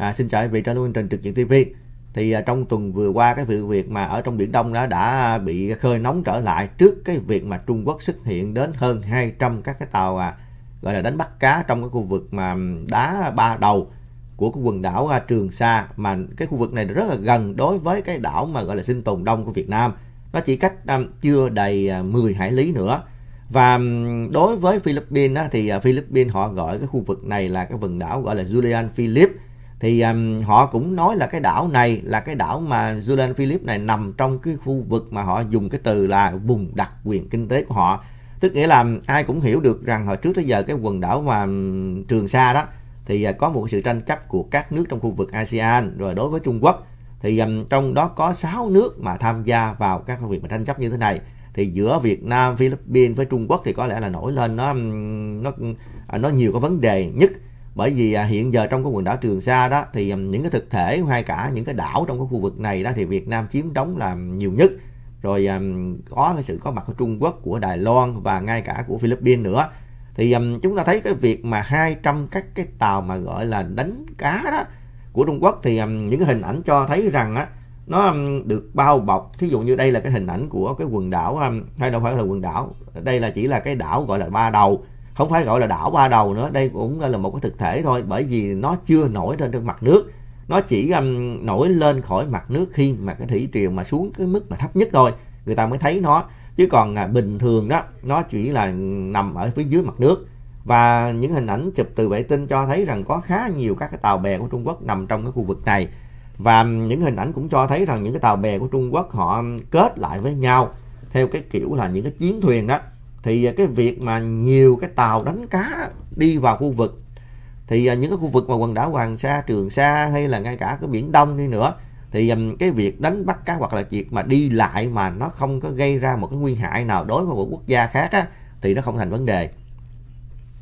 À, xin chào quý vị trở lại chương trình trực diện TV. Thì à, trong tuần vừa qua cái vụ việc mà ở trong Biển Đông đó đã bị khơi nóng trở lại trước cái việc mà Trung Quốc xuất hiện đến hơn 200 các cái tàu à, gọi là đánh bắt cá trong cái khu vực mà đá ba đầu của cái quần đảo à, Trường Sa mà cái khu vực này rất là gần đối với cái đảo mà gọi là Sinh Tồn Đông của Việt Nam. Nó chỉ cách à, chưa đầy à, 10 hải lý nữa. Và đối với Philippines á, thì à, Philippines họ gọi cái khu vực này là cái quần đảo gọi là Julian Philip thì um, họ cũng nói là cái đảo này là cái đảo mà Julian Philip này nằm trong cái khu vực mà họ dùng cái từ là vùng đặc quyền kinh tế của họ tức nghĩa là um, ai cũng hiểu được rằng hồi trước tới giờ cái quần đảo mà um, Trường Sa đó thì à, có một sự tranh chấp của các nước trong khu vực ASEAN rồi đối với Trung Quốc thì um, trong đó có 6 nước mà tham gia vào các công việc mà tranh chấp như thế này thì giữa Việt Nam, Philippines với Trung Quốc thì có lẽ là nổi lên nó um, nó à, nó nhiều cái vấn đề nhất bởi vì à, hiện giờ trong cái quần đảo Trường Sa đó thì những cái thực thể hay cả những cái đảo trong cái khu vực này đó thì Việt Nam chiếm đóng là nhiều nhất rồi có cái sự có mặt của Trung Quốc của Đài Loan và ngay cả của Philippines nữa thì chúng ta thấy cái việc mà 200 các cái tàu mà gọi là đánh cá đó của Trung Quốc thì những cái hình ảnh cho thấy rằng á nó được bao bọc thí dụ như đây là cái hình ảnh của cái quần đảo hay đâu phải là quần đảo đây là chỉ là cái đảo gọi là ba đầu không phải gọi là đảo ba đầu nữa đây cũng là một cái thực thể thôi bởi vì nó chưa nổi lên trên mặt nước nó chỉ um, nổi lên khỏi mặt nước khi mà cái thủy triều mà xuống cái mức mà thấp nhất thôi người ta mới thấy nó chứ còn à, bình thường đó nó chỉ là nằm ở phía dưới mặt nước và những hình ảnh chụp từ vệ tinh cho thấy rằng có khá nhiều các cái tàu bè của Trung Quốc nằm trong cái khu vực này và um, những hình ảnh cũng cho thấy rằng những cái tàu bè của Trung Quốc họ um, kết lại với nhau theo cái kiểu là những cái chiến thuyền đó thì à, cái việc mà nhiều cái tàu đánh cá đi vào khu vực thì à, những cái khu vực mà quần đảo Hoàng Sa, Trường Sa hay là ngay cả cái biển Đông đi nữa thì à, cái việc đánh bắt cá hoặc là việc mà đi lại mà nó không có gây ra một cái nguy hại nào đối với một quốc gia khác á, thì nó không thành vấn đề.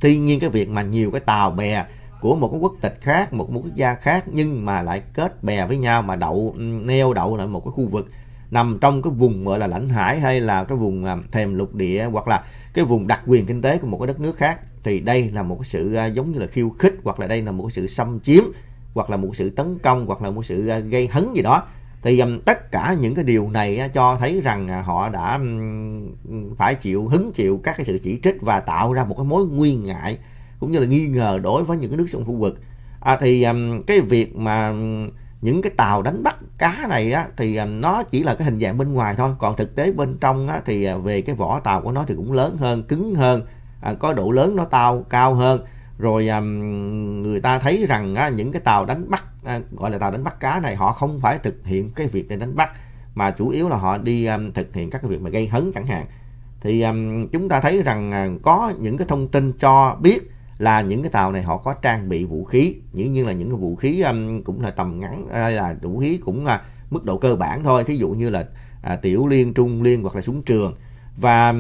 Tuy nhiên cái việc mà nhiều cái tàu bè của một cái quốc tịch khác, một, một quốc gia khác nhưng mà lại kết bè với nhau mà đậu neo đậu lại một cái khu vực nằm trong cái vùng gọi là lãnh hải hay là cái vùng à, thềm lục địa hoặc là cái vùng đặc quyền kinh tế của một cái đất nước khác thì đây là một cái sự à, giống như là khiêu khích hoặc là đây là một cái sự xâm chiếm hoặc là một sự tấn công hoặc là một sự à, gây hấn gì đó thì um, tất cả những cái điều này cho thấy rằng họ đã phải chịu hứng chịu các cái sự chỉ trích và tạo ra một cái mối nguy ngại cũng như là nghi ngờ đối với những cái nước trong khu vực à, thì cái việc mà những cái tàu đánh bắt cá này á, thì à, nó chỉ là cái hình dạng bên ngoài thôi còn thực tế bên trong á, thì à, về cái vỏ tàu của nó thì cũng lớn hơn cứng hơn à, có độ lớn nó tàu cao hơn rồi người ta thấy rằng á, những cái tàu đánh bắt gọi là tàu đánh bắt cá này họ không phải thực hiện cái việc để đánh bắt mà chủ yếu là họ đi thực hiện các cái việc mà gây hấn chẳng hạn thì chúng ta thấy rằng có những cái thông tin cho biết là những cái tàu này họ có trang bị vũ khí dĩ nhiên là những cái vũ khí um, cũng là tầm ngắn hay à, là vũ khí cũng là mức độ cơ bản thôi thí dụ như là à, tiểu liên trung liên hoặc là súng trường và um,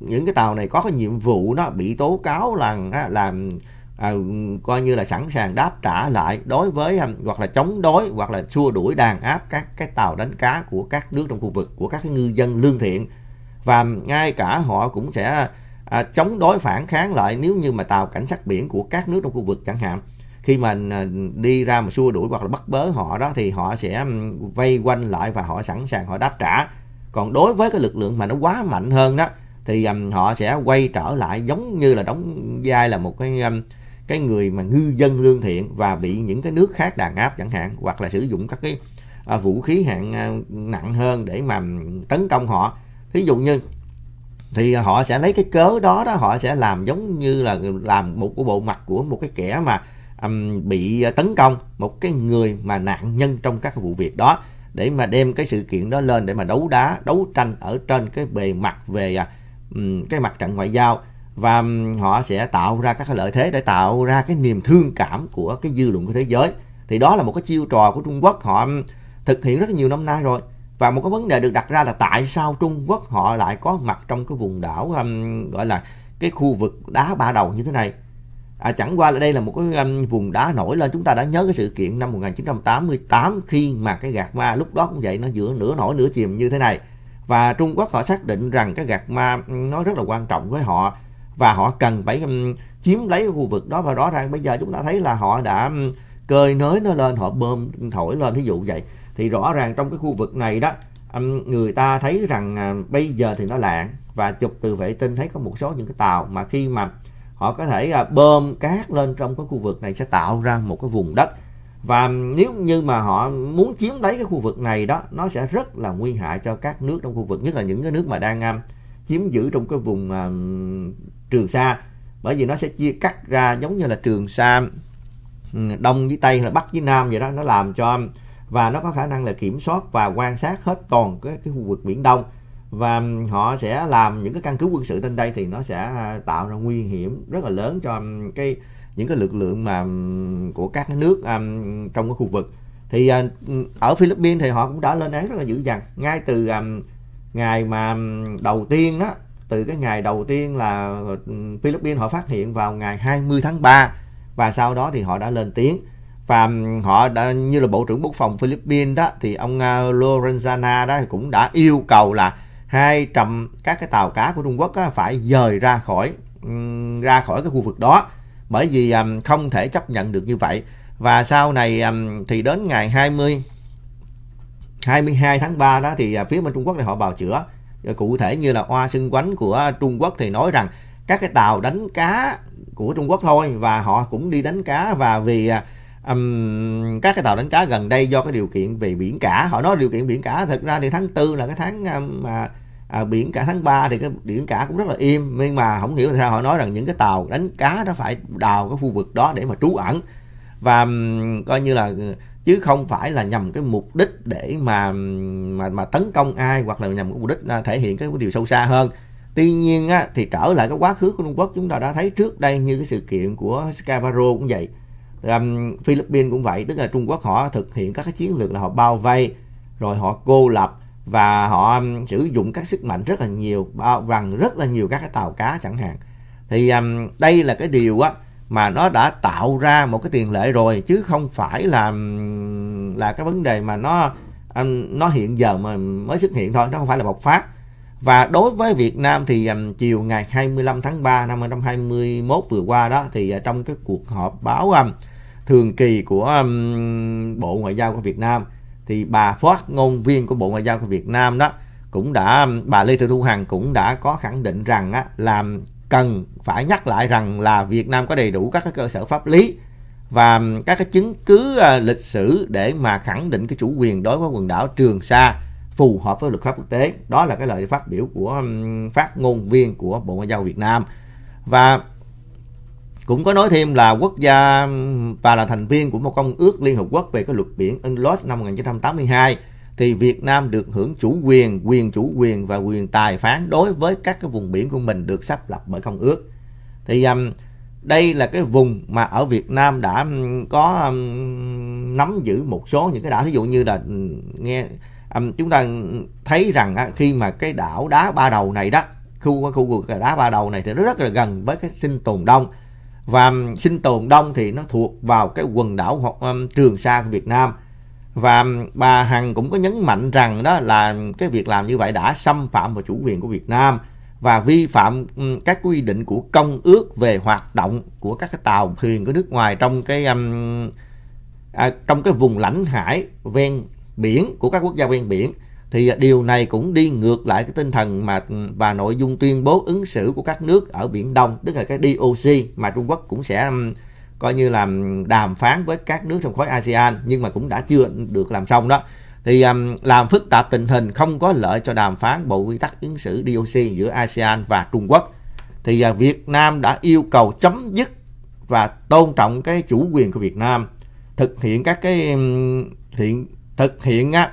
những cái tàu này có cái nhiệm vụ nó bị tố cáo là làm à, coi như là sẵn sàng đáp trả lại đối với um, hoặc là chống đối hoặc là xua đuổi đàn áp các cái tàu đánh cá của các nước trong khu vực của các cái ngư dân lương thiện và um, ngay cả họ cũng sẽ à, chống đối phản kháng lại nếu như mà tàu cảnh sát biển của các nước trong khu vực chẳng hạn khi mà à, đi ra mà xua đuổi hoặc là bắt bớ họ đó thì họ sẽ vây quanh lại và họ sẵn sàng họ đáp trả còn đối với cái lực lượng mà nó quá mạnh hơn đó thì um, họ sẽ quay trở lại giống như là đóng vai là một cái um, cái người mà ngư dân lương thiện và bị những cái nước khác đàn áp chẳng hạn hoặc là sử dụng các cái uh, vũ khí hạng uh, nặng hơn để mà tấn công họ thí dụ như thì họ sẽ lấy cái cớ đó đó họ sẽ làm giống như là làm một cái bộ mặt của một cái kẻ mà um, bị ờ, tấn công một cái người mà nạn nhân trong các vụ việc đó để mà đem cái sự kiện đó lên để mà đấu đá đấu tranh ở trên cái bề mặt về um, cái mặt trận ngoại giao và um, họ sẽ tạo ra các cái lợi thế để tạo ra cái niềm thương cảm của cái dư luận của thế giới thì đó là một cái chiêu trò của Trung Quốc họ thực hiện rất nhiều năm nay rồi và một cái vấn đề được đặt ra là tại sao Trung Quốc họ lại có mặt trong cái vùng đảo um, gọi là cái khu vực đá ba đầu như thế này. À, chẳng qua là đây là một cái um, vùng đá nổi lên chúng ta đã nhớ cái sự kiện năm 1988 khi mà cái gạt ma lúc đó cũng vậy nó giữa nửa nổi nửa chìm như thế này và Trung Quốc họ xác định rằng cái gạt ma um, nó rất là quan trọng với họ và họ cần phải um, chiếm lấy cái khu vực đó và rõ ràng bây giờ chúng ta thấy là họ đã um, cơi nới nó lên họ bơm thổi lên thí dụ vậy thì rõ ràng trong cái khu vực này đó người ta thấy rằng à, bây giờ thì nó lạng và chụp từ vệ tinh thấy có một số những cái tàu mà khi mà họ có thể à, bơm cát lên trong cái khu vực này sẽ tạo ra một cái vùng đất và nếu như mà họ muốn chiếm lấy cái khu vực này đó nó sẽ rất là nguy hại cho các nước trong khu vực nhất là những cái nước mà đang à, chiếm giữ trong cái vùng Trường Sa bởi vì nó sẽ chia cắt ra giống như là Trường Sa đông với tây hay là bắc với nam vậy đó nó làm cho và nó có khả năng là kiểm soát và quan sát hết toàn cái, cái khu vực Biển Đông và họ sẽ làm những cái căn cứ quân sự trên đây thì nó sẽ à, tạo ra nguy hiểm rất là lớn cho cái những cái lực lượng mà của các nước um, trong cái khu vực thì uh, ở Philippines thì họ cũng đã lên án rất là dữ dằn ngay từ um, ngày mà đầu tiên đó từ cái ngày đầu tiên là Philippines họ phát hiện vào ngày 20 tháng 3 và sau đó thì họ đã lên tiếng và họ đã như là bộ trưởng quốc phòng Philippines đó thì ông ờ, Lorenzana đó cũng đã yêu cầu là hai trăm các cái tàu cá của Trung Quốc phải dời ra khỏi ra khỏi cái khu vực đó bởi vì không thể chấp nhận được như vậy và sau này thì đến ngày 20 22 tháng 3 đó thì à, phía bên Trung Quốc này họ bào chữa cụ thể như là oa xương quánh của Trung Quốc thì nói rằng các cái tàu đánh cá của Trung Quốc thôi và họ cũng đi đánh cá và vì à, um, các cái tàu đánh cá gần đây do cái điều kiện về biển cả họ nói điều kiện biển cả thực ra thì tháng tư là cái tháng mà à, biển cả tháng 3 thì cái biển cả cũng rất là im nhưng mà không hiểu sao họ nói rằng những cái tàu đánh cá nó phải đào cái khu vực đó để mà trú ẩn và um, coi như là chứ không phải là nhằm cái mục đích để mà mà mà tấn công ai hoặc là nhằm cái mục đích à, thể hiện cái điều sâu xa hơn tuy nhiên á, thì trở lại cái quá khứ của Trung Quốc chúng ta đã thấy trước đây như cái sự kiện của Scarborough cũng vậy um, Philippines cũng vậy tức là Trung Quốc họ thực hiện các cái chiến lược là họ bao vây rồi họ cô lập và họ um, sử dụng các sức mạnh rất là nhiều bao bằng rất là nhiều các cái tàu cá chẳng hạn thì um, đây là cái điều á mà nó đã tạo ra một cái tiền lệ rồi chứ không phải là là cái vấn đề mà nó um, nó hiện giờ mà mới xuất hiện thôi nó không phải là bộc phát và đối với Việt Nam thì um, chiều ngày 25 tháng 3 năm 2021 vừa qua đó thì uh, trong cái cuộc họp báo um, thường kỳ của um, Bộ Ngoại giao của Việt Nam thì bà phát ngôn viên của Bộ Ngoại giao của Việt Nam đó cũng đã bà Lê Thị Thu Hằng cũng đã có khẳng định rằng á, làm cần phải nhắc lại rằng là Việt Nam có đầy đủ các cái cơ sở pháp lý và các cái chứng cứ ờ, lịch sử để mà khẳng định cái chủ quyền đối với quần đảo Trường Sa phù hợp với luật pháp quốc tế. Đó là cái lời phát biểu của phát ngôn viên của Bộ Ngoại giao Việt Nam. Và cũng có nói thêm là quốc gia và là thành viên của một công ước Liên Hợp Quốc về cái luật biển UNCLOS năm 1982 thì Việt Nam được hưởng chủ quyền, quyền chủ quyền và quyền tài phán đối với các cái vùng biển của mình được sắp lập bởi công ước. Thì um, đây là cái vùng mà ở Việt Nam đã um, có um, nắm giữ một số những cái đảo, ví dụ như là ừ, nghe um, chúng ta thấy rằng uh, khi mà cái đảo đá ba đầu này đó, khu khu vực đá ba đầu này thì nó rất là gần với cái sinh tồn đông và um, sinh tồn đông thì nó thuộc vào cái quần đảo hoặc um, trường sa của Việt Nam và um, bà Hằng cũng có nhấn mạnh rằng đó là cái việc làm như vậy đã xâm phạm vào chủ quyền của Việt Nam và vi phạm các quy định của công ước về hoạt động của các cái tàu thuyền của nước ngoài trong cái um, à, trong cái vùng lãnh hải ven biển của các quốc gia ven biển thì à, điều này cũng đi ngược lại cái tinh thần mà và nội dung tuyên bố ứng xử của các nước ở Biển Đông, tức là cái DOC mà Trung Quốc cũng sẽ coi như là đàm phán với các nước trong khối ASEAN nhưng mà cũng đã chưa được làm xong đó. Thì um, làm phức tạp tình hình không có lợi cho đàm phán bộ quy tắc ứng xử DOC giữa ASEAN và Trung Quốc. Thì uh, Việt Nam đã yêu cầu chấm dứt và tôn trọng cái chủ quyền của Việt Nam, thực hiện các cái hiện thực hiện á,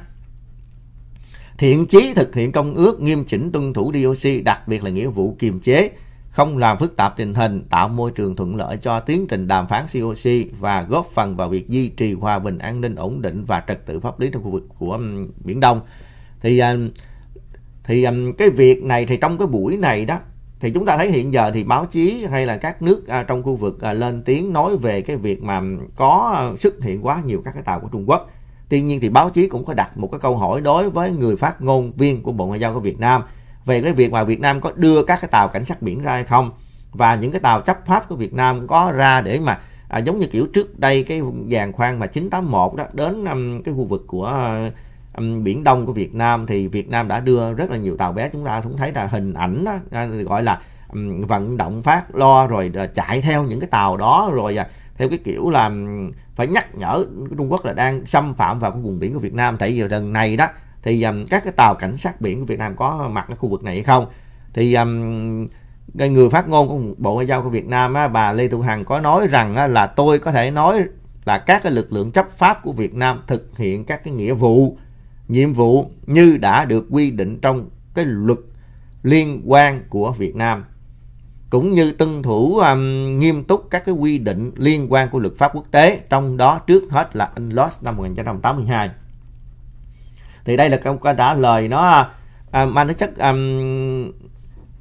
thiện chí thực hiện công ước nghiêm chỉnh tuân thủ DOC, đặc biệt là nghĩa vụ kiềm chế, không làm phức tạp tình hình, tạo môi trường thuận lợi cho tiến trình đàm phán COC và góp phần vào việc duy trì hòa bình, an ninh, ổn định và trật tự pháp lý trong khu vực của Biển Đông. Thì thì cái việc này thì trong cái buổi này đó thì chúng ta thấy hiện giờ thì báo chí hay là các nước à, trong khu vực à, lên tiếng nói về cái việc mà có ờ, xuất hiện quá nhiều các cái tàu của Trung Quốc Tuy nhiên thì báo chí cũng có đặt một cái câu hỏi đối với người phát ngôn viên của Bộ Ngoại giao của Việt Nam về cái việc mà Việt Nam có đưa các cái tàu cảnh sát biển ra hay không và những cái tàu chấp pháp của Việt Nam có ra để mà à, giống như kiểu trước đây cái dàn khoan mà 981 đó đến um, cái khu vực của um, biển Đông của Việt Nam thì Việt Nam đã đưa rất là nhiều tàu bé chúng ta cũng thấy là hình ảnh đó, à, gọi là um, vận động phát lo rồi à, chạy theo những cái tàu đó rồi à, theo cái kiểu là phải nhắc nhở Trung Quốc là đang xâm phạm vào cái vùng biển của Việt Nam tại vì lần này đó thì um, các cái tàu cảnh sát biển của Việt Nam có mặt ở khu vực này hay không thì um, người phát ngôn của Bộ Ngoại giao của Việt Nam á, bà Lê Thu Hằng có nói rằng á, là tôi có thể nói là các cái lực lượng chấp pháp của Việt Nam thực hiện các cái nghĩa vụ nhiệm vụ như đã được quy định trong cái luật liên quan của Việt Nam cũng như tuân thủ um, nghiêm túc các cái quy định liên quan của luật pháp quốc tế, trong đó trước hết là UNCLOS năm 1982. Thì đây là câu trả lời nó um, mang tính chất um,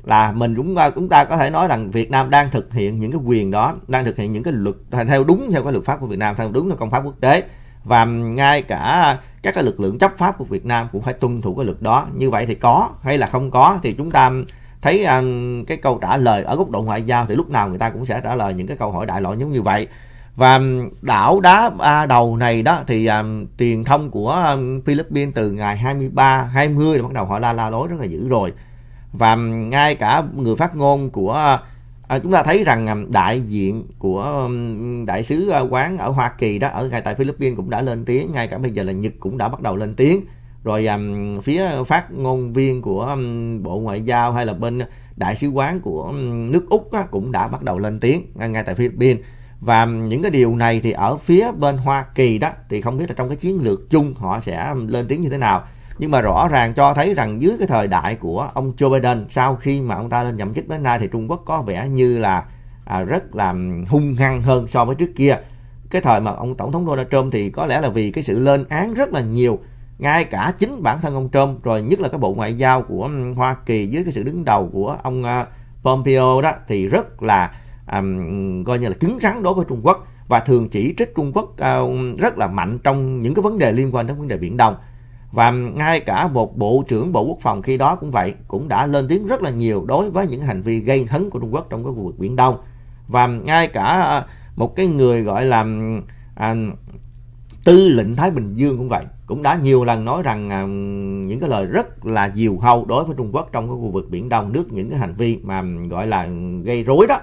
là mình cũng uh, chúng ta có thể nói rằng Việt Nam đang thực hiện những cái quyền đó, đang thực hiện những cái luật uh, theo đúng theo cái luật pháp của Việt Nam, theo đúng theo công pháp quốc tế và um, ngay cả các cái lực lượng chấp pháp của Việt Nam cũng phải tuân thủ cái luật đó. Như vậy thì có hay là không có thì chúng ta um, thấy um, cái câu trả lời ở góc độ ngoại giao thì lúc nào người ta cũng sẽ trả lời những cái câu hỏi đại loại giống như vậy và đảo đá à, đầu này đó thì um, à, truyền thông của um, Philippines từ ngày 23 20 là bắt đầu họ la la lối rất là dữ rồi và um, ngay cả người phát ngôn của à, chúng ta thấy rằng um, đại diện của um, đại sứ uh, quán ở Hoa Kỳ đó ở ngay tại Philippines cũng đã lên tiếng ngay cả bây giờ là Nhật cũng đã bắt đầu lên tiếng rồi um, phía phát ngôn viên của um, bộ ngoại giao hay là bên đại sứ quán của nước úc á, cũng đã bắt đầu lên tiếng ngay, ngay tại philippines và những cái điều này thì ở phía bên hoa kỳ đó thì không biết là trong cái chiến lược chung họ sẽ lên tiếng như thế nào nhưng mà rõ ràng cho thấy rằng dưới cái thời đại của ông Joe Biden sau khi mà ông ta lên nhậm chức đến nay thì Trung Quốc có vẻ như là à, rất là hung hăng hơn so với trước kia cái thời mà ông tổng thống Donald Trump thì có lẽ là vì cái sự lên án rất là nhiều ngay cả chính bản thân ông Trump rồi nhất là cái bộ ngoại giao của Hoa Kỳ dưới cái sự đứng đầu của ông ờ, Pompeo đó thì rất là um, coi như là cứng rắn đối với Trung Quốc và thường chỉ trích Trung Quốc uh, rất là mạnh trong những cái vấn đề liên quan đến vấn đề Biển Đông và ngay cả một bộ trưởng bộ quốc phòng khi đó cũng vậy cũng đã lên tiếng rất là nhiều đối với những hành vi gây hấn của Trung Quốc trong cái khu vực Biển Đông và ngay cả ờ, một cái người gọi là à, tư lệnh Thái Bình Dương cũng vậy cũng đã nhiều lần nói rằng à, những cái lời rất là diều hâu đối với Trung Quốc trong cái khu vực Biển Đông nước những cái hành vi mà gọi là gây rối đó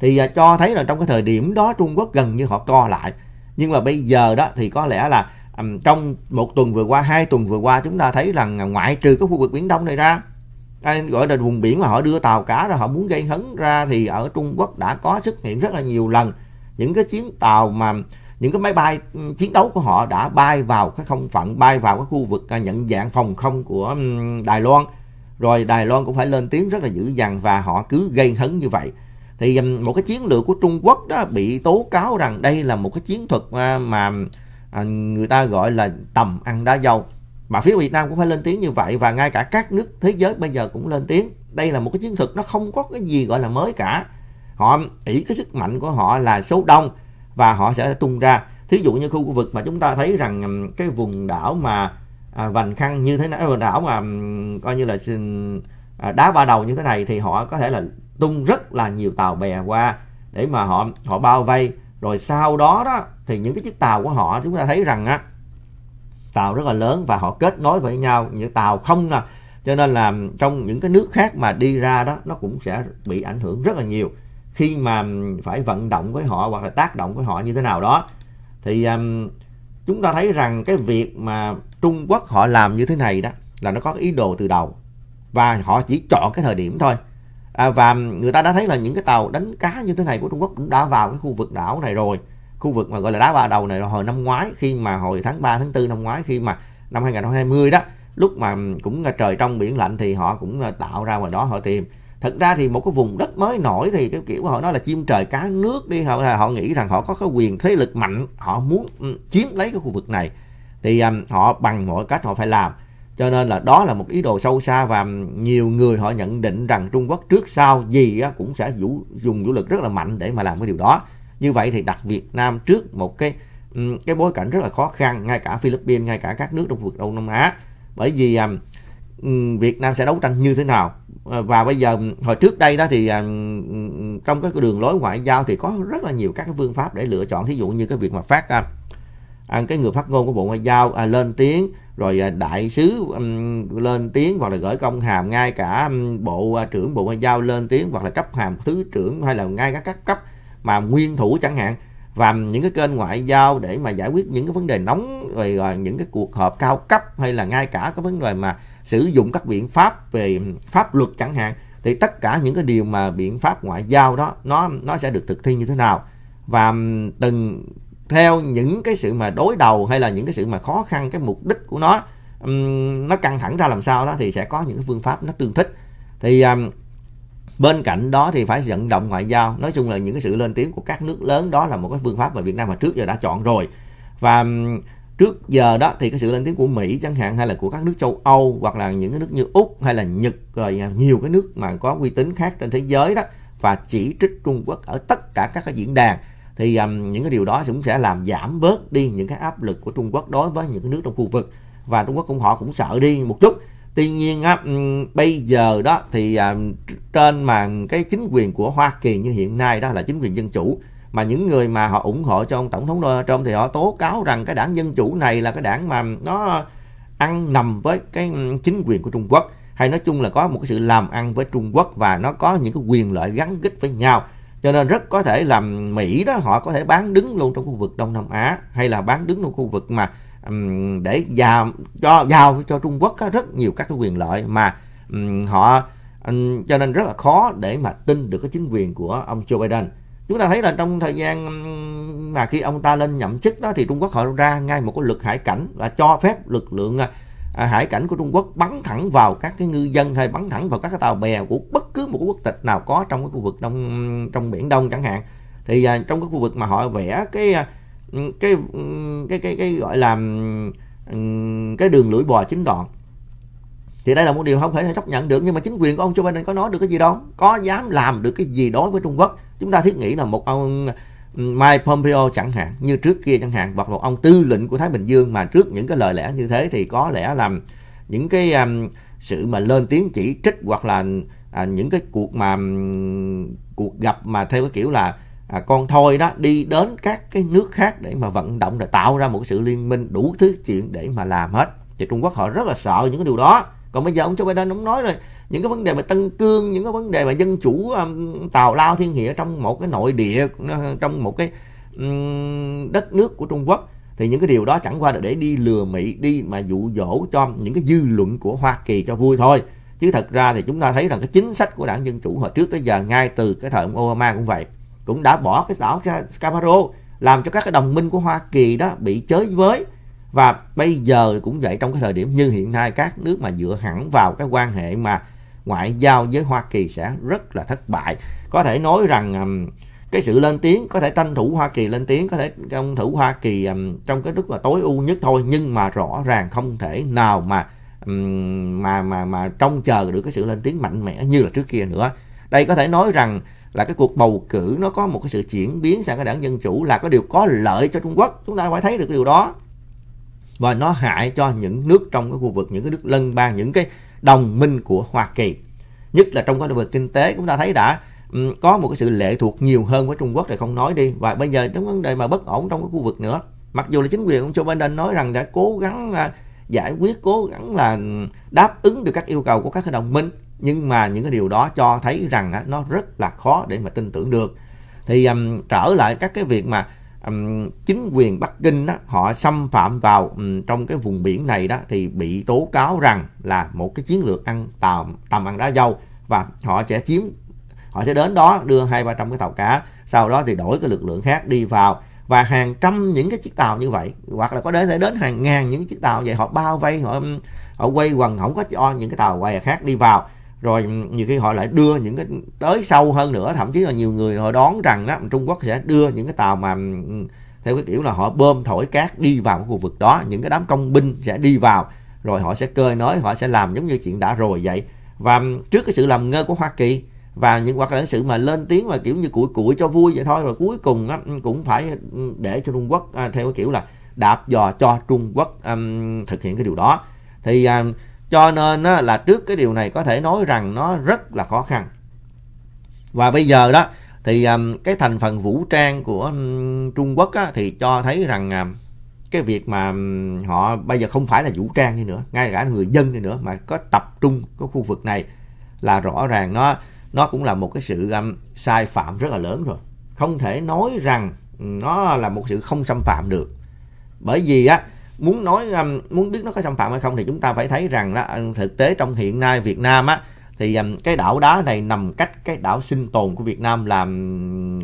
thì à, cho thấy là trong cái thời điểm đó Trung Quốc gần như họ co lại nhưng mà bây giờ đó thì có lẽ là à, trong một tuần vừa qua hai tuần vừa qua chúng ta thấy rằng ngoại trừ cái khu vực Biển Đông này ra gọi là vùng biển mà họ đưa tàu cá ra họ muốn gây hấn ra thì ở Trung Quốc đã có xuất hiện rất là nhiều lần những cái chuyến tàu mà những cái máy bay ừ, chiến đấu của họ đã bay vào cái không phận bay vào cái khu vực à, nhận dạng phòng không của Đài Loan rồi Đài Loan cũng phải lên tiếng rất là dữ dằn và họ cứ gây hấn như vậy thì một cái chiến lược của Trung Quốc đó bị tố cáo rằng đây là một cái chiến thuật à, mà à, người ta gọi là tầm ăn đá dâu mà phía Việt Nam cũng phải lên tiếng như vậy và ngay cả các nước thế giới bây giờ cũng lên tiếng đây là một cái chiến thuật nó không có cái gì gọi là mới cả họ ỷ cái sức mạnh của họ là số đông và họ sẽ tung ra thí dụ như khu vực mà chúng ta thấy rằng cái vùng đảo mà à, vành khăn như thế này vùng đảo mà coi như là à, đá ba đầu như thế này thì họ có thể là tung rất là nhiều tàu bè qua để mà họ họ bao vây rồi sau đó đó thì những cái chiếc tàu của họ chúng ta thấy rằng á tàu rất là lớn và họ kết nối với nhau những tàu không nè cho nên là trong những cái nước khác mà đi ra đó nó cũng sẽ bị ảnh hưởng rất là nhiều khi mà phải vận động với họ hoặc là tác động với họ như thế nào đó thì um, chúng ta thấy rằng cái việc mà Trung Quốc họ làm như thế này đó là nó có cái ý đồ từ đầu và họ chỉ chọn cái thời điểm thôi à, và người ta đã thấy là những cái tàu đánh cá như thế này của Trung Quốc cũng đã vào cái khu vực đảo này rồi khu vực mà gọi là đá ba đầu này hồi năm ngoái khi mà hồi tháng 3 tháng 4 năm ngoái khi mà năm 2020 đó lúc mà cũng trời trong biển lạnh thì họ cũng tạo ra ngoài đó họ tìm thật ra thì một cái vùng đất mới nổi thì cái kiểu họ nói là chim trời cá nước đi họ là họ nghĩ rằng họ có cái quyền thế lực mạnh họ muốn ừ, chiếm lấy cái khu vực này thì um, họ bằng mọi cách họ phải làm cho nên là đó là một ý đồ sâu xa và um, nhiều người họ nhận định rằng Trung Quốc trước sau gì cũng sẽ vũ, dùng vũ lực rất là mạnh để mà làm cái điều đó như vậy thì đặt Việt Nam trước một cái ừ, cái bối cảnh rất là khó khăn ngay cả Philippines ngay cả các nước trong khu vực Đông Nam Á bởi vì um, ừ, Việt Nam sẽ đấu tranh như thế nào và bây giờ hồi trước đây đó thì à, trong các đường lối ngoại giao thì có rất là nhiều các cái phương pháp để lựa chọn thí dụ như cái việc mà phát à, à, cái người phát ngôn của bộ ngoại giao lên tiếng rồi đại sứ lên tiếng hoặc là gửi công hàm ngay cả bộ trưởng bộ ngoại giao lên tiếng hoặc là cấp hàm thứ trưởng hay là ngay các các cấp mà nguyên thủ chẳng hạn và những cái kênh ngoại giao để mà giải quyết những cái vấn đề nóng rồi, những cái cuộc họp cao cấp hay là ngay cả cái vấn đề mà sử dụng các biện pháp về ừ, pháp luật chẳng hạn thì tất cả những cái điều mà biện pháp ngoại giao đó nó nó sẽ được thực thi như thế nào và ừ, từng theo những cái sự mà đối đầu hay là những cái sự mà khó khăn cái mục đích của nó ừ, nó căng thẳng ra làm sao đó thì sẽ có những cái phương pháp nó tương thích thì um, bên cạnh đó thì phải vận động ngoại giao nói chung là những cái sự lên tiếng của các nước lớn đó là một cái phương pháp mà Việt Nam mà trước giờ đã chọn rồi và trước giờ đó thì cái sự lên tiếng của Mỹ chẳng hạn hay là của các nước châu Âu hoặc là những cái nước như Úc hay là Nhật rồi à, nhiều cái nước mà có uy tín khác trên thế giới đó và chỉ trích Trung Quốc ở tất cả các cái diễn đàn thì um, những cái điều đó cũng sẽ làm giảm bớt đi những cái áp lực của Trung Quốc đối với những cái nước trong khu vực và Trung Quốc cũng họ cũng sợ đi một chút tuy nhiên á, bây giờ đó thì à, trên mà cái chính quyền của Hoa Kỳ như hiện nay đó là chính quyền dân chủ mà những người mà họ ủng hộ cho ông tổng thống Donald Trump thì họ tố cáo rằng cái đảng dân chủ này là cái đảng mà nó ăn nằm với cái chính quyền của Trung Quốc hay nói chung là có một cái sự làm ăn với Trung Quốc và nó có những cái quyền lợi gắn kết với nhau cho nên rất có thể là Mỹ đó họ có thể bán đứng luôn trong khu vực Đông Nam Á hay là bán đứng trong khu vực mà um, để giao cho giao cho Trung Quốc có rất nhiều các cái quyền lợi mà um, họ um, cho nên rất là khó để mà tin được cái chính quyền của ông Joe Biden chúng ta thấy là trong thời gian mà khi ông ta lên nhậm chức đó thì Trung Quốc họ ra ngay một cái luật hải cảnh và cho phép lực lượng à, à, hải cảnh của Trung Quốc bắn thẳng vào các cái ngư dân hay bắn thẳng vào các cái tàu bè của bất cứ một quốc tịch nào có trong cái khu vực đông trong biển Đông chẳng hạn thì à, trong cái khu vực mà họ vẽ cái cái cái cái cái, cái gọi là cái đường lưỡi bò chính đoạn thì đây là một điều không thể chấp nhận được nhưng mà chính quyền của ông Joe Biden có nói được cái gì đâu có dám làm được cái gì đối với Trung Quốc chúng ta thiết nghĩ là một ông ừ, Mike Pompeo chẳng hạn như trước kia chẳng hạn hoặc một ông tư lệnh của Thái Bình Dương mà trước những cái lời lẽ như thế thì có lẽ làm những cái um, sự mà lên tiếng chỉ trích hoặc là à, những cái cuộc mà um, cuộc gặp mà theo cái kiểu là à, con thôi đó đi đến các cái nước khác để mà vận động để tạo ra một sự liên minh đủ thứ chuyện để mà làm hết thì Trung Quốc họ rất là sợ những cái điều đó còn bây giờ ông Joe Biden ông nói rồi những cái vấn đề mà tân cương những cái vấn đề mà dân chủ um, tào lao thiên địa trong một cái nội địa trong một cái um, đất nước của Trung Quốc thì những cái điều đó chẳng qua là để đi lừa Mỹ đi mà dụ dỗ cho những cái dư luận của Hoa Kỳ cho vui thôi chứ thật ra thì chúng ta thấy rằng cái chính sách của đảng dân chủ hồi trước tới giờ ngay từ cái thời ông Obama cũng vậy cũng đã bỏ cái đảo Scarborough làm cho các cái đồng minh của Hoa Kỳ đó bị chới với và bây giờ cũng vậy trong cái thời điểm như hiện nay các nước mà dựa hẳn vào cái quan hệ mà ngoại giao với Hoa Kỳ sẽ rất là thất bại. Có thể nói rằng um, cái sự lên tiếng có thể tranh thủ Hoa Kỳ lên tiếng có thể tranh thủ Hoa Kỳ um, trong cái lúc mà tối ưu nhất thôi nhưng mà rõ ràng không thể nào mà um, mà mà mà trông chờ được cái sự lên tiếng mạnh mẽ như là trước kia nữa. Đây có thể nói rằng là cái cuộc bầu cử nó có một cái sự chuyển biến sang cái đảng dân chủ là cái điều có lợi cho Trung Quốc. Chúng ta phải thấy được cái điều đó và nó hại cho những nước trong cái khu vực những cái nước lân bang những cái đồng minh của Hoa Kỳ nhất là trong cái lĩnh vực kinh tế chúng ta thấy đã ừ, có một cái sự lệ thuộc nhiều hơn với Trung Quốc thì không nói đi và bây giờ trong vấn đề mà bất ổn trong cái khu vực nữa mặc dù là chính quyền ông Joe Biden nói rằng đã cố gắng à, giải quyết cố gắng là đáp ứng được các yêu cầu của các cái đồng minh nhưng mà những cái điều đó cho thấy rằng à, nó rất là khó để mà tin tưởng được thì trở lại các cái việc mà um, chính quyền Bắc Kinh đó, họ xâm phạm vào um, trong cái vùng biển này đó thì bị tố cáo rằng là một cái chiến lược ăn tàu tầm ăn đá dâu và họ sẽ chiếm họ sẽ đến đó đưa hai ba trăm cái tàu cá sau đó thì đổi cái lực lượng khác đi vào và hàng trăm những cái chiếc tàu như vậy hoặc là có đến thể đến hàng ngàn những chiếc tàu vậy họ bao vây họ họ quay quần không có cho những cái tàu quay khác đi vào rồi nhiều khi họ lại đưa những cái tới sâu hơn nữa thậm chí là nhiều người họ đoán rằng đó Trung Quốc sẽ đưa những cái tàu mà theo cái kiểu là họ bơm thổi cát đi vào cái khu vực đó những cái đám công binh sẽ đi vào rồi họ sẽ cơi nói họ sẽ làm giống như chuyện đã rồi vậy và trước cái sự làm ngơ của Hoa Kỳ và những hoặc là sự mà lên tiếng và kiểu như củi củi cho vui vậy thôi rồi cuối cùng đó cũng phải để cho Trung Quốc à, theo cái kiểu là đạp dò cho Trung Quốc um, thực hiện cái điều đó thì um, cho nên á, là trước cái điều này có thể nói rằng nó rất là khó khăn. Và bây giờ đó thì um, cái thành phần vũ trang của um, Trung Quốc á, thì cho thấy rằng um, cái việc mà họ bây giờ không phải là vũ trang đi nữa, ngay cả người dân đi nữa mà có tập trung cái khu vực này là rõ ràng nó nó cũng là một cái sự um, sai phạm rất là lớn rồi. Không thể nói rằng nó là một sự không xâm phạm được. Bởi vì á muốn nói um, muốn biết nó có xâm phạm hay không thì chúng ta phải thấy rằng đó um, thực tế trong hiện nay Việt Nam á thì um, cái đảo đá này nằm cách cái đảo sinh tồn của Việt Nam là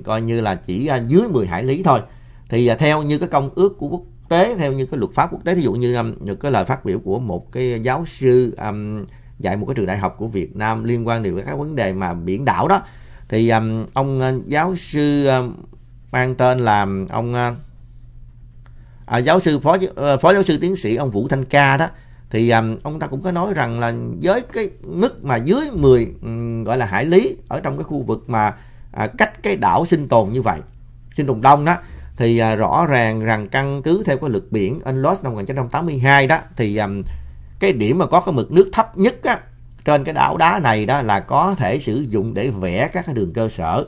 coi như là chỉ uh, dưới 10 hải lý thôi thì uh, theo như cái công ước của quốc tế theo như cái luật pháp quốc tế ví dụ như được cái lời phát biểu của một cái giáo sư um, dạy một cái trường đại học của Việt Nam liên quan đến các vấn đề mà biển đảo đó thì um, ông uh, giáo sư um, mang tên là ông uh, à, giáo sư phó ờ, phó giáo sư tiến sĩ ông Vũ Thanh Ca đó thì um, ông ta cũng có nói rằng là với cái mức mà dưới 10 um, gọi là hải lý ở trong cái khu vực mà à, cách cái đảo sinh tồn như vậy sinh tồn đông đó thì à, rõ ràng rằng căn cứ theo cái luật biển UNLOS năm 1982 đó thì um, cái điểm mà có cái mực nước thấp nhất á, trên cái đảo đá này đó là có thể sử dụng để vẽ các cái đường cơ sở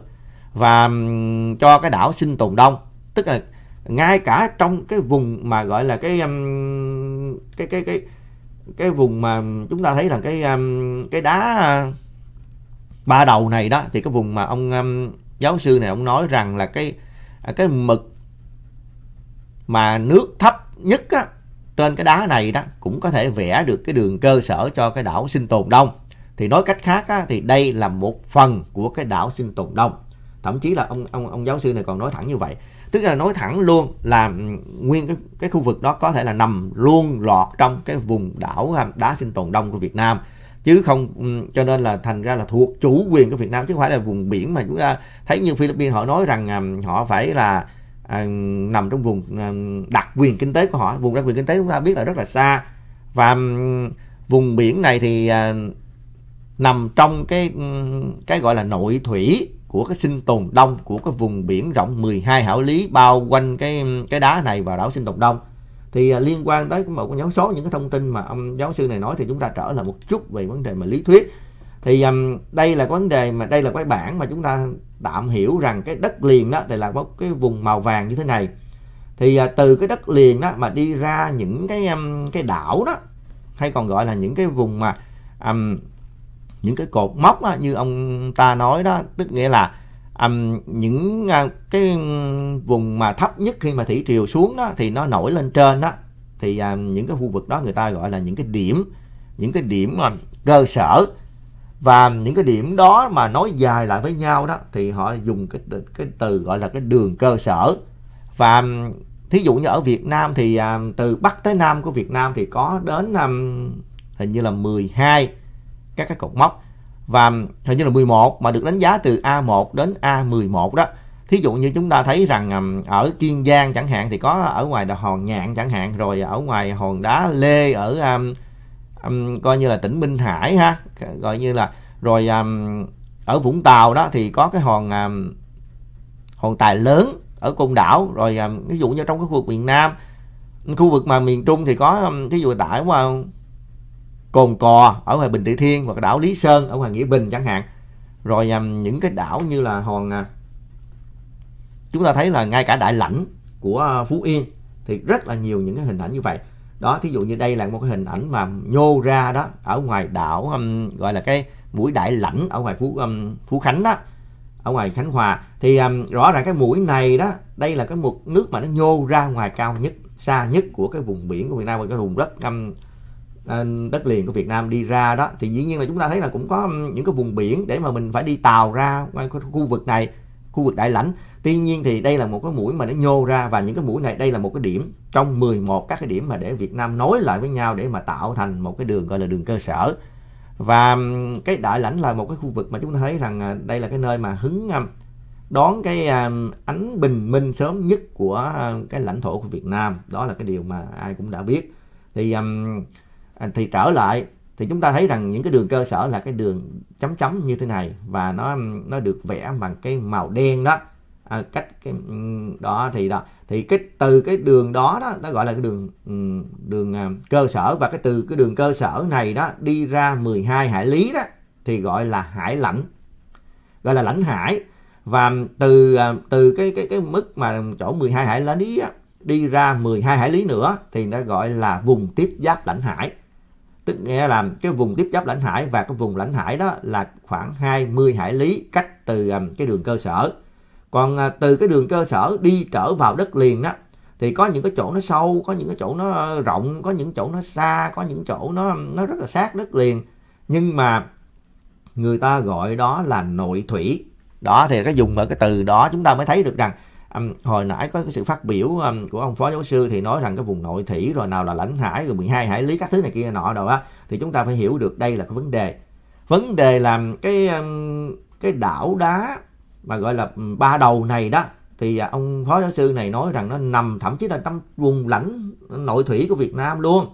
và um, cho cái đảo sinh tồn đông tức là ngay cả trong cái vùng mà gọi là cái um, cái cái cái cái vùng mà chúng ta thấy là cái um, cái đá uh, ba đầu này đó thì cái vùng mà ông um, giáo sư này ông nói rằng là cái à, cái mực mà nước thấp nhất á, trên cái đá này đó cũng có thể vẽ được cái đường cơ sở cho cái đảo sinh tồn đông thì nói cách khác á, thì đây là một phần của cái đảo sinh tồn đông thậm chí là ông ông ông giáo sư này còn nói thẳng như vậy tức là nói thẳng luôn là ừ, nguyên cái, cái khu vực đó có thể là nằm luôn lọt trong cái vùng đảo à, đá sinh tồn đông của Việt Nam chứ không ừ, cho nên là thành ra là thuộc chủ quyền của Việt Nam chứ không phải là vùng biển mà chúng ta thấy như Philippines họ nói rằng à, họ phải là à, nằm trong vùng à, đặc quyền kinh tế của họ vùng đặc quyền kinh tế chúng ta biết là rất là xa và ừ, vùng biển này thì à, nằm trong cái cái gọi là nội thủy của cái sinh tồn đông của cái vùng biển rộng 12 hảo lý bao quanh cái cái đá này và đảo sinh tồn đông thì à, liên quan tới một nhóm số những cái thông tin mà ông giáo sư này nói thì chúng ta trở lại một chút về vấn đề mà lý thuyết thì um, đây là vấn đề mà đây là cái bảng mà chúng ta tạm hiểu rằng cái đất liền đó thì là một cái vùng màu vàng như thế này thì à, từ cái đất liền đó mà đi ra những cái um, cái đảo đó hay còn gọi là những cái vùng mà um, những cái cột mốc á, như ông ta nói đó tức nghĩa là um, những uh, cái vùng mà thấp nhất khi mà thủy triều xuống đó thì nó nổi lên trên đó thì um, những cái khu vực đó người ta gọi là những cái điểm những cái điểm mà cơ sở và những cái điểm đó mà nói dài lại với nhau đó thì họ dùng cái cái từ gọi là cái đường cơ sở và thí dụ như ở Việt Nam thì à, từ Bắc tới Nam của Việt Nam thì có đến hình như là 12 các cái cột mốc và hình như là 11 mà được đánh giá từ A1 đến A11 đó thí dụ như chúng ta thấy rằng ở Kiên Giang chẳng hạn thì có ở ngoài đà Hòn Nhạn chẳng hạn rồi ở ngoài Hòn Đá Lê ở um, um, coi như là tỉnh Minh Hải ha coi như là rồi um, ở Vũng Tàu đó thì có cái hòn um, hòn tài lớn ở Côn Đảo rồi um, ví dụ như trong cái khu vực miền Nam khu vực mà miền Trung thì có um, ví dụ tại qua Cồn Cò ở ngoài Bình Tự Thiên hoặc đảo Lý Sơn ở ngoài Nghĩa Bình chẳng hạn. Rồi um, những cái đảo như là hòn à, chúng ta thấy là ngay cả đại lãnh của à, Phú Yên thì rất là nhiều những cái hình ảnh như vậy. Đó, thí dụ như đây là một cái hình ảnh mà nhô ra đó ở ngoài đảo um, gọi là cái mũi đại lãnh ở ngoài Phú um, Phú Khánh đó ở ngoài Khánh Hòa thì um, rõ ràng cái mũi này đó đây là cái một nước mà nó nhô ra ngoài cao nhất xa nhất của cái vùng biển của Việt Nam và cái vùng đất um, À, đất liền của Việt Nam đi ra đó thì dĩ nhiên là chúng ta thấy là cũng có những cái vùng biển để mà mình phải đi tàu ra ngoài khu vực này khu vực đại lãnh tuy nhiên thì đây là một cái mũi mà nó nhô ra và những cái mũi này đây là một cái điểm trong 11 các cái điểm mà để Việt Nam nối lại với nhau để mà tạo thành một cái đường gọi là đường cơ sở và cái đại lãnh là một cái khu vực mà chúng ta thấy rằng à, đây là cái nơi mà hứng đón cái ánh bình minh sớm nhất của cái lãnh thổ của Việt Nam đó là cái điều mà ai cũng đã biết thì À, thì trở lại thì chúng ta thấy rằng những cái đường cơ sở là cái đường chấm chấm như thế này và nó nó được vẽ bằng cái màu đen đó à, cách cái đó thì đó thì cái từ cái đường đó đó nó gọi là cái đường đường à, cơ sở và cái từ cái đường cơ sở này đó đi ra 12 hải lý đó thì gọi là hải lãnh gọi là lãnh hải và từ à, từ cái cái cái mức mà chỗ 12 hải lý đó, đi ra 12 hải lý nữa thì nó gọi là vùng tiếp giáp lãnh hải tức nghĩa là cái vùng tiếp giáp lãnh hải và cái vùng lãnh hải đó là khoảng 20 hải lý cách từ um, cái đường cơ sở còn à, từ cái đường cơ sở đi trở vào đất liền đó thì có những cái chỗ nó sâu có những cái chỗ nó rộng có những chỗ nó xa có những chỗ nó nó rất là sát đất liền nhưng mà người ta gọi đó là nội thủy đó thì cái dùng ở cái từ đó chúng ta mới thấy được rằng um, hồi nãy có cái sự phát biểu um, của ông phó giáo sư thì nói rằng cái vùng nội thủy rồi nào là lãnh hải rồi 12 hải lý các thứ này kia nọ rồi á thì chúng ta phải hiểu được đây là cái vấn đề vấn đề là cái um, cái đảo đá mà gọi là ba đầu này đó thì à, ông phó giáo sư này nói rằng nó nằm thậm chí là trong vùng lãnh nội thủy của Việt Nam luôn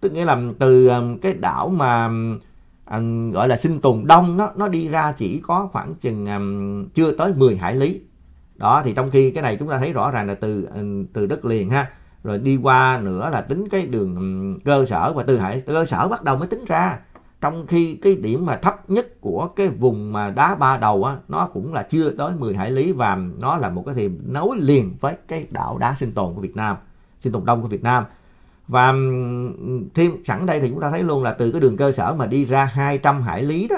tức nghĩa là từ cái đảo mà à, gọi là sinh tồn đông nó nó đi ra chỉ có khoảng chừng à, chưa tới 10 hải lý đó thì trong khi cái này chúng ta thấy rõ ràng là từ ừ, từ đất liền ha rồi đi qua nữa là tính cái đường ừ, cơ sở và từ hải cơ sở bắt đầu mới tính ra trong khi cái điểm mà thấp nhất của cái vùng mà đá ba đầu á, nó cũng là chưa tới 10 hải lý và nó là một cái thì nối liền với cái đảo đá sinh tồn của Việt Nam, sinh tồn đông của Việt Nam. Và ừ, thêm sẵn đây thì chúng ta thấy luôn là từ cái đường cơ sở mà đi ra 200 hải lý đó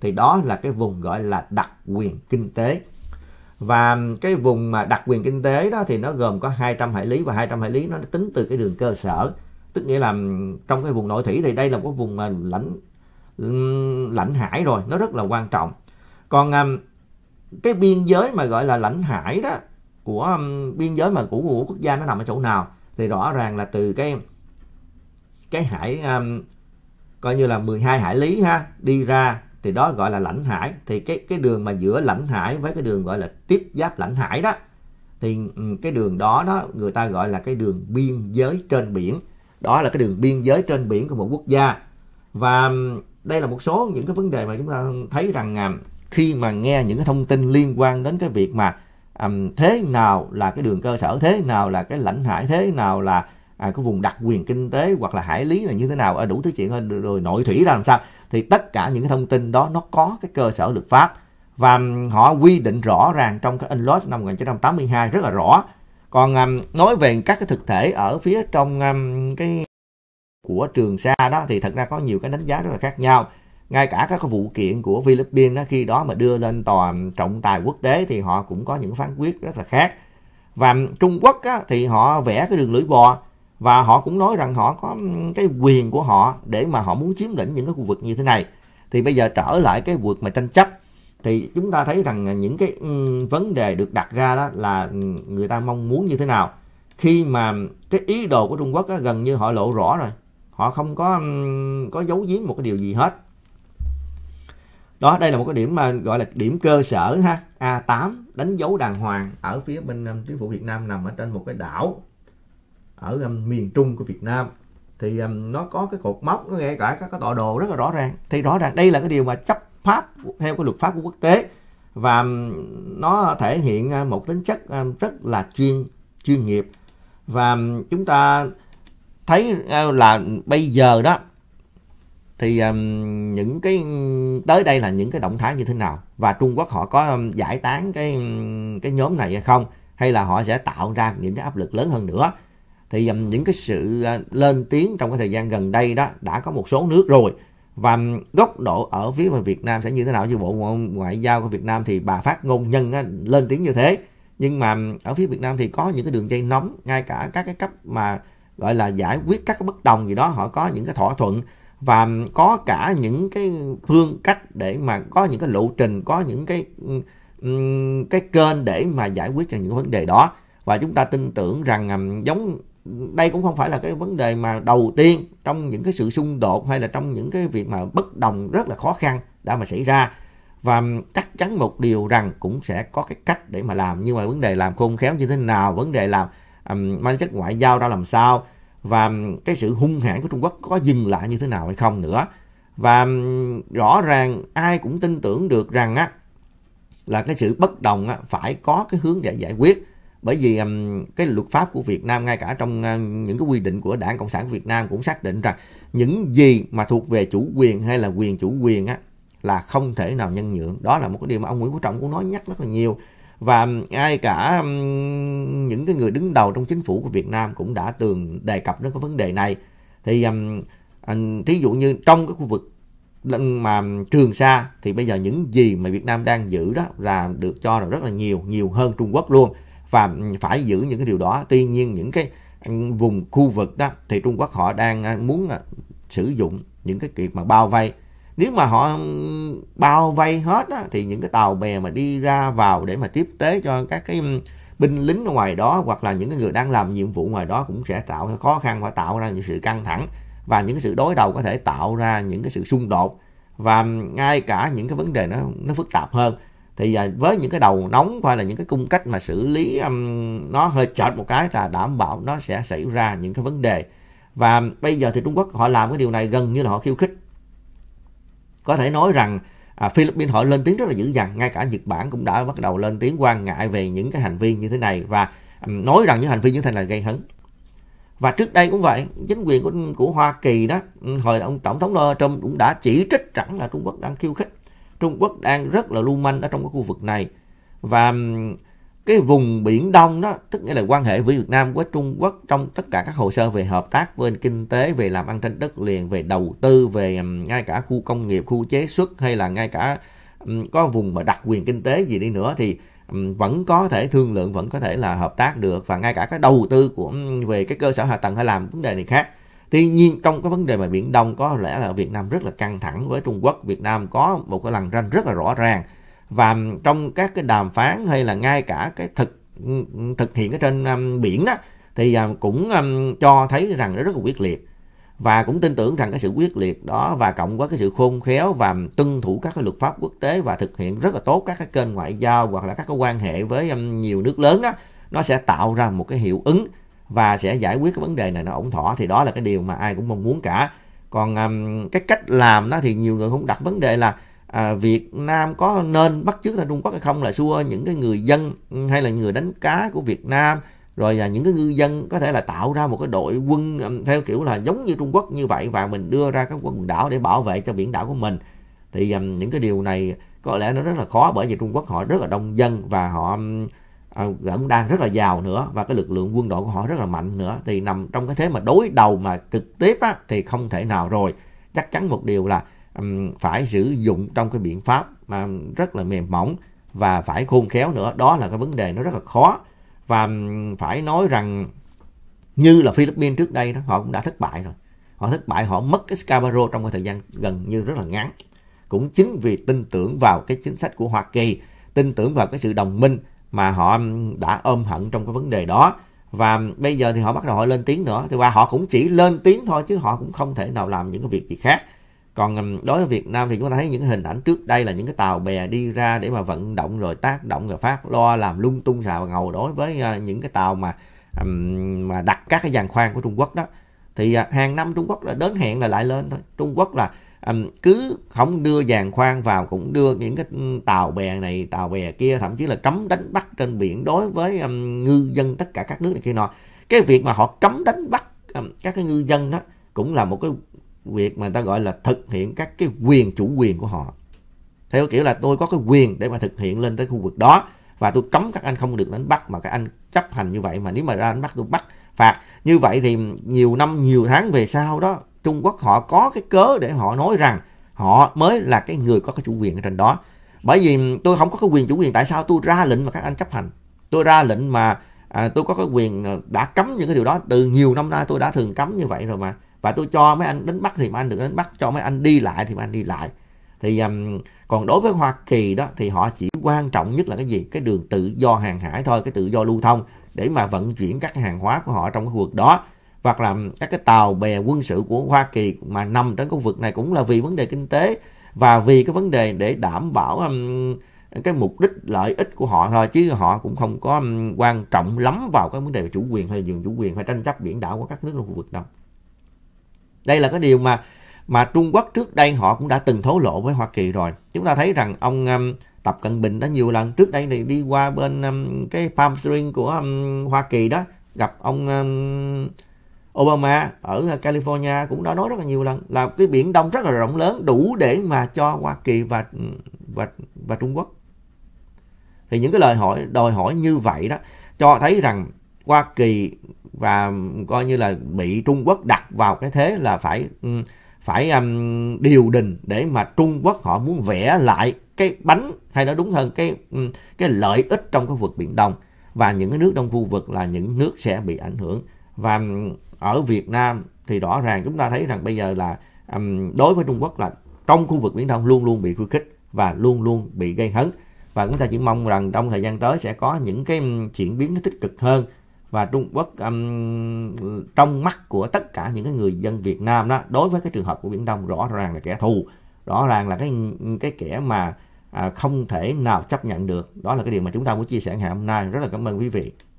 thì đó là cái vùng gọi là đặc quyền kinh tế và cái vùng mà đặc quyền kinh tế đó thì nó gồm có 200 hải lý và 200 hải lý nó tính từ cái đường cơ sở tức nghĩa là trong cái vùng nội thủy thì đây là một vùng mà lãnh lãnh hải rồi nó rất là quan trọng còn cái biên giới mà gọi là lãnh hải đó của biên giới mà của của quốc gia nó nằm ở chỗ nào thì rõ ràng là từ cái cái hải coi như là 12 hải lý ha đi ra thì đó gọi là lãnh hải thì cái cái đường mà giữa lãnh hải với cái đường gọi là tiếp giáp lãnh hải đó thì cái đường đó đó người ta gọi là cái đường biên giới trên biển đó là cái đường biên giới trên biển của một quốc gia và đây là một số những cái vấn đề mà chúng ta thấy rằng à, khi mà nghe những cái thông tin liên quan đến cái việc mà um, thế nào là cái đường cơ sở thế nào là cái lãnh hải thế nào là à, cái vùng đặc quyền kinh tế hoặc là hải lý là như thế nào ở à, đủ thứ chuyện hơn rồi nội thủy ra làm sao thì tất cả những cái thông tin đó nó có cái cơ sở luật pháp và họ quy định rõ ràng trong cái UNLOS năm 1982 rất là rõ. Còn um, nói về các cái thực thể ở phía trong um, cái của Trường xa đó thì thật ra có nhiều cái đánh giá rất là khác nhau. Ngay cả các cái vụ kiện của Philippines đó, khi đó mà đưa lên tòa trọng tài quốc tế thì họ cũng có những phán quyết rất là khác. Và Trung Quốc á, thì họ vẽ cái đường lưỡi bò và họ cũng nói rằng họ có cái quyền của họ để mà họ muốn chiếm lĩnh những cái khu vực như thế này thì bây giờ trở lại cái vực mà tranh chấp thì chúng ta thấy rằng những cái ừ, vấn đề được đặt ra đó là người ta mong muốn như thế nào khi mà cái ý đồ của Trung Quốc đó, gần như họ lộ rõ rồi họ không có ừ, có giấu giếm một cái điều gì hết đó đây là một cái điểm mà gọi là điểm cơ sở ha A8 đánh dấu đàng hoàng ở phía bên ừ, phía phụ Việt Nam nằm ở trên một cái đảo ở um, miền Trung của Việt Nam thì um, nó có cái cột mốc nó nghe cả các cái tọa độ rất là rõ ràng thì rõ ràng đây là cái điều mà chấp pháp theo cái luật pháp của quốc tế và um, nó thể hiện uh, một tính chất um, rất là chuyên chuyên nghiệp và um, chúng ta thấy uh, là bây giờ đó thì um, những cái tới đây là những cái động thái như thế nào và Trung Quốc họ có um, giải tán cái um, cái nhóm này hay không hay là họ sẽ tạo ra những cái áp lực lớn hơn nữa thì um, những cái sự à, lên tiếng trong cái thời gian gần đây đó đã có một số nước rồi và um, góc độ ở phía mà Việt Nam sẽ như thế nào Như Bộ Ngoại giao của Việt Nam thì bà phát ngôn nhân lên tiếng như thế nhưng mà um, ở phía Việt Nam thì có những cái đường dây nóng ngay cả các cái cấp mà gọi là giải quyết các cái bất đồng gì đó họ có những cái thỏa thuận và có cả những cái phương cách để mà có những cái lộ trình có những cái cái kênh để mà giải quyết cho những vấn đề đó và chúng ta tin tưởng rằng giống đây cũng không phải là cái vấn đề mà đầu tiên trong những cái sự xung đột hay là trong những cái việc mà bất đồng rất là khó khăn đã mà xảy ra và chắc chắn một điều rằng cũng sẽ có cái cách để mà làm nhưng mà vấn đề làm khôn khéo như thế nào vấn đề làm um, mang chất ngoại giao ra làm sao và cái sự hung hãn của Trung Quốc có dừng lại như thế nào hay không nữa và um, rõ ràng ai cũng tin tưởng được rằng á là cái sự bất đồng á, phải có cái hướng để giải quyết bởi vì cái luật pháp của Việt Nam ngay cả trong ờ, những cái quy định của Đảng Cộng sản Việt Nam cũng xác định rằng những gì mà thuộc về chủ quyền hay là quyền chủ quyền á là không thể nào nhân nhượng đó là một cái điều mà ông Nguyễn Phú Trọng cũng nói nhắc rất là nhiều và ngay cả những cái người đứng đầu trong chính phủ của Việt Nam cũng đã từng đề cập đến cái vấn đề này thì thí dụ như trong cái khu vực mà Trường Sa thì bây giờ những gì mà Việt Nam đang giữ đó là được cho là rất là nhiều nhiều hơn Trung Quốc luôn và phải giữ những cái điều đó tuy nhiên những cái vùng khu vực đó thì Trung Quốc họ đang à, muốn à, sử dụng những cái việc mà bao vây nếu mà họ bao vây hết á, thì những cái tàu bè mà đi ra vào để mà tiếp tế cho các cái binh lính ngoài đó hoặc là những cái người đang làm nhiệm vụ ngoài đó cũng sẽ tạo khó khăn và tạo ra những sự căng thẳng và những cái sự đối đầu có thể tạo ra những cái sự xung đột và ngay cả những cái vấn đề nó nó phức tạp hơn thì à, với những cái đầu nóng hay là những cái cung cách mà xử lý um, nó hơi chệch một cái là đảm bảo nó sẽ xảy ra những cái vấn đề và bây giờ thì Trung Quốc họ làm cái điều này gần như là họ khiêu khích có thể nói rằng à, Philippines họ lên tiếng rất là dữ dằn ngay cả Nhật Bản cũng đã bắt đầu lên tiếng quan ngại về những cái hành vi như thế này và um, nói rằng những hành vi như thế này gây hấn và trước đây cũng vậy chính quyền của của Hoa Kỳ đó hồi ông tổng thống Donald Trump cũng đã chỉ trích rằng là Trung Quốc đang khiêu khích Trung Quốc đang rất là lưu manh ở trong cái khu vực này. Và cái vùng Biển Đông đó, tức nghĩa là quan hệ với Việt Nam với Trung Quốc trong tất cả các hồ sơ về hợp tác về kinh tế, về làm ăn trên đất liền, về đầu tư, về ngay cả khu công nghiệp, khu chế xuất hay là ngay cả có vùng mà đặc quyền kinh tế gì đi nữa thì vẫn có thể thương lượng, vẫn có thể là hợp tác được và ngay cả cái đầu tư của về cái cơ sở hạ tầng hay làm vấn đề này khác Tuy nhiên trong cái vấn đề mà Biển Đông có lẽ là Việt Nam rất là căng thẳng với Trung Quốc. Việt Nam có một cái lằn ranh rất là rõ ràng. Và trong các cái đàm phán hay là ngay cả cái thực thực hiện ở trên um, biển đó thì um, cũng um, cho thấy rằng nó rất là quyết liệt và cũng tin tưởng rằng cái sự quyết liệt đó và cộng với cái sự khôn khéo và tuân thủ các cái luật pháp quốc tế và thực hiện rất là tốt các cái kênh ngoại giao hoặc là các cái quan hệ với um, nhiều nước lớn đó nó sẽ tạo ra một cái hiệu ứng và sẽ giải quyết cái vấn đề này nó ổn thỏa thì đó là cái điều mà ai cũng mong muốn cả còn um, cái cách làm đó thì nhiều người cũng đặt vấn đề là à, Việt Nam có nên bắt chước theo Trung Quốc hay không là xua những cái người dân hay là người đánh cá của Việt Nam rồi là những cái ngư dân có thể là tạo ra một cái đội quân um, theo kiểu là giống như Trung Quốc như vậy và mình đưa ra các quần đảo để bảo vệ cho biển đảo của mình thì um, những cái điều này có lẽ nó rất là khó bởi vì Trung Quốc họ rất là đông dân và họ um, Ờ, cũng đang rất là giàu nữa và cái lực lượng quân đội của họ rất là mạnh nữa thì nằm trong cái thế mà đối đầu mà trực tiếp á, thì không thể nào rồi chắc chắn một điều là um, phải sử dụng trong cái biện pháp mà rất là mềm mỏng và phải khôn khéo nữa đó là cái vấn đề nó rất là khó và um, phải nói rằng như là Philippines trước đây đó họ cũng đã thất bại rồi họ thất bại họ mất cái Scarborough trong cái thời gian gần như rất là ngắn cũng chính vì tin tưởng vào cái chính sách của Hoa Kỳ tin tưởng vào cái sự đồng minh mà họ đã ôm hận trong cái vấn đề đó và bây giờ thì họ bắt đầu họ lên tiếng nữa thì qua họ cũng chỉ lên tiếng thôi chứ họ cũng không thể nào làm những cái việc gì khác còn đối với Việt Nam thì chúng ta thấy những hình ảnh trước đây là những cái tàu bè đi ra để mà vận động rồi tác động rồi phát lo làm lung tung xà và ngầu đối với ờ, những cái tàu mà mà đặt các cái giàn khoan của Trung Quốc đó thì ờ, hàng năm Trung Quốc là đến hẹn là lại lên thôi Trung Quốc là um, cứ không đưa giàn khoan vào cũng đưa những cái tàu bè này tàu bè kia thậm chí là cấm đánh bắt trên biển đối với um, ngư dân tất cả các nước này kia nọ cái việc mà họ cấm đánh bắt um, các cái ngư dân đó cũng là một cái việc mà người ta gọi là thực hiện các cái quyền chủ quyền của họ theo kiểu là tôi có cái quyền để mà thực hiện lên tới khu vực đó và tôi cấm các anh không được đánh bắt mà các anh chấp hành như vậy mà nếu mà ra đánh bắt tôi bắt phạt như vậy thì nhiều năm nhiều tháng về sau đó Trung Quốc họ có cái cớ để họ nói rằng họ mới là cái người có cái chủ quyền ở trên đó. Bởi vì tôi không có cái quyền chủ quyền tại sao tôi ra lệnh mà các anh chấp hành. Tôi ra lệnh mà à, tôi có cái quyền ờ, đã cấm những cái điều đó từ nhiều năm nay tôi đã thường cấm như vậy rồi mà. Và tôi cho mấy anh đánh bắt thì mấy anh được đánh bắt, cho mấy anh đi lại thì mấy anh đi lại. Thì um, còn đối với Hoa Kỳ đó thì họ chỉ quan trọng nhất là cái gì? Cái đường tự do hàng hải thôi, cái tự do lưu thông để mà vận chuyển các hàng hóa của họ trong cái khu vực đó hoặc là các cái tàu bè quân sự của Hoa Kỳ mà nằm trong khu vực này cũng là vì vấn đề kinh tế và vì cái vấn đề để đảm bảo um, cái mục đích lợi ích của họ thôi chứ họ cũng không có um, quan trọng lắm vào cái vấn đề về chủ quyền hay nhường chủ quyền hay tranh chấp biển đảo của các nước trong khu vực đâu. Đây là cái điều mà mà Trung Quốc trước đây họ cũng đã từng thổ lộ với Hoa Kỳ rồi. Chúng ta thấy rằng ông um, Tập Cận Bình đã nhiều lần trước đây này đi qua bên um, cái Palm Spring của um, Hoa Kỳ đó gặp ông um, Obama ở à, California cũng đã nói rất là nhiều lần là cái biển Đông rất là rộng lớn đủ để mà cho Hoa Kỳ và ừ, và và Trung Quốc. Thì những cái lời hỏi đòi hỏi như vậy đó cho thấy rằng Hoa Kỳ và ừ, coi như là bị Trung Quốc đặt vào cái thế là phải ừ, phải um, điều đình để mà Trung Quốc họ muốn vẽ lại cái bánh hay nói đúng hơn cái cái lợi ích trong cái vực biển Đông và những cái nước trong khu vực là những nước sẽ bị ảnh hưởng và ở Việt Nam thì rõ ràng chúng ta thấy rằng bây giờ là um, đối với Trung Quốc là trong khu vực Biển Đông luôn luôn bị khuyến khích và luôn luôn bị gây hấn và chúng ta chỉ mong rằng trong thời gian tới sẽ có những cái chuyển biến nó tích cực hơn và Trung Quốc um, trong mắt của tất cả những cái người dân Việt Nam đó đối với cái trường hợp của Biển Đông rõ ràng là kẻ thù rõ ràng là cái cái kẻ mà à, không thể nào chấp nhận được đó là cái điều mà chúng ta muốn chia sẻ ngày hôm nay rất là cảm ơn quý vị